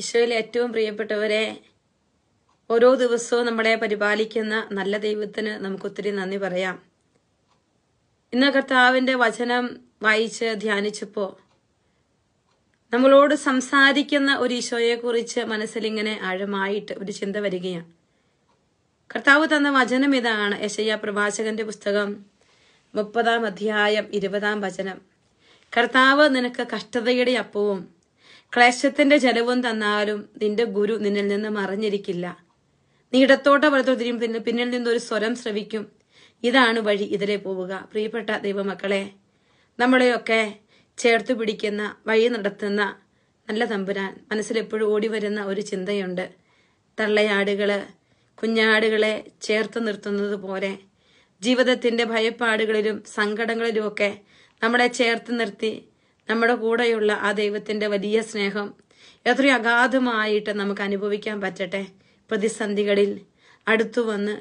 ഈശോയിലെ ഏറ്റവും പ്രിയപ്പെട്ടവരെ ഓരോ ദിവസവും നമ്മളെ പരിപാലിക്കുന്ന നല്ല ദൈവത്തിന് നമുക്ക് ഒത്തിരി നന്ദി പറയാം ഇന്ന് കർത്താവിന്റെ വചനം വായിച്ച് ധ്യാനിച്ചപ്പോ നമ്മളോട് സംസാരിക്കുന്ന ഒരു ഈശോയെ കുറിച്ച് മനസ്സിലിങ്ങനെ ആഴമായിട്ട് ഒരു ചിന്ത വരികയാണ് കർത്താവ് തന്ന വചനം ഇതാണ് യശയ്യ പ്രവാചകന്റെ പുസ്തകം മുപ്പതാം അധ്യായം ഇരുപതാം വചനം കർത്താവ് നിനക്ക് കഷ്ടതയുടെ അപ്പവും ക്ലേശത്തിന്റെ ജലവും തന്നാലും നിന്റെ ഗുരു നിന്നിൽ നിന്ന് മറഞ്ഞിരിക്കില്ല നീ ഇടത്തോട്ട വലത്തോ തിരിയും പിന്നിൽ നിന്ന് ഒരു സ്വരം ശ്രവിക്കും ഇതാണ് വഴി ഇതിലെ പോവുക പ്രിയപ്പെട്ട ദൈവമക്കളെ നമ്മളെയൊക്കെ ചേർത്ത് പിടിക്കുന്ന വഴി നടത്തുന്ന നല്ല തമ്പുരാൻ മനസ്സിലെപ്പോഴും ഓടി വരുന്ന ഒരു ചിന്തയുണ്ട് തള്ളയാടുകള് കുഞ്ഞാടുകളെ ചേർത്ത് നിർത്തുന്നത് പോലെ ജീവിതത്തിന്റെ ഭയപ്പാടുകളിലും സങ്കടങ്ങളിലുമൊക്കെ നമ്മളെ ചേർത്ത് നിർത്തി നമ്മുടെ കൂടെയുള്ള ആ ദൈവത്തിന്റെ വലിയ സ്നേഹം എത്രയും അഗാധമായിട്ട് നമുക്ക് അനുഭവിക്കാൻ പറ്റട്ടെ പ്രതിസന്ധികളിൽ അടുത്തു വന്ന്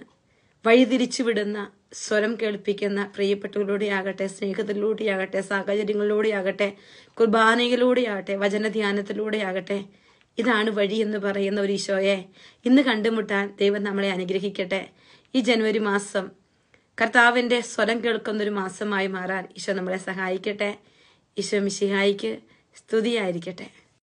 വഴിതിരിച്ചുവിടുന്ന സ്വരം കേൾപ്പിക്കുന്ന പ്രിയപ്പെട്ടവരിലൂടെയാകട്ടെ സ്നേഹത്തിലൂടെയാകട്ടെ സാഹചര്യങ്ങളിലൂടെയാകട്ടെ കുർബാനയിലൂടെയാകട്ടെ വചനധ്യാനത്തിലൂടെയാകട്ടെ ഇതാണ് വഴി എന്ന് പറയുന്ന ഒരു ഈശോയെ ഇന്ന് കണ്ടുമുട്ടാൻ ദൈവം നമ്മളെ അനുഗ്രഹിക്കട്ടെ ഈ ജനുവരി മാസം കർത്താവിന്റെ സ്വരം കേൾക്കുന്ന ഒരു മാസമായി മാറാൻ ഈശോ നമ്മളെ സഹായിക്കട്ടെ ഈശോ മിശിഹായിക്ക് സ്തുതിയായിരിക്കട്ടെ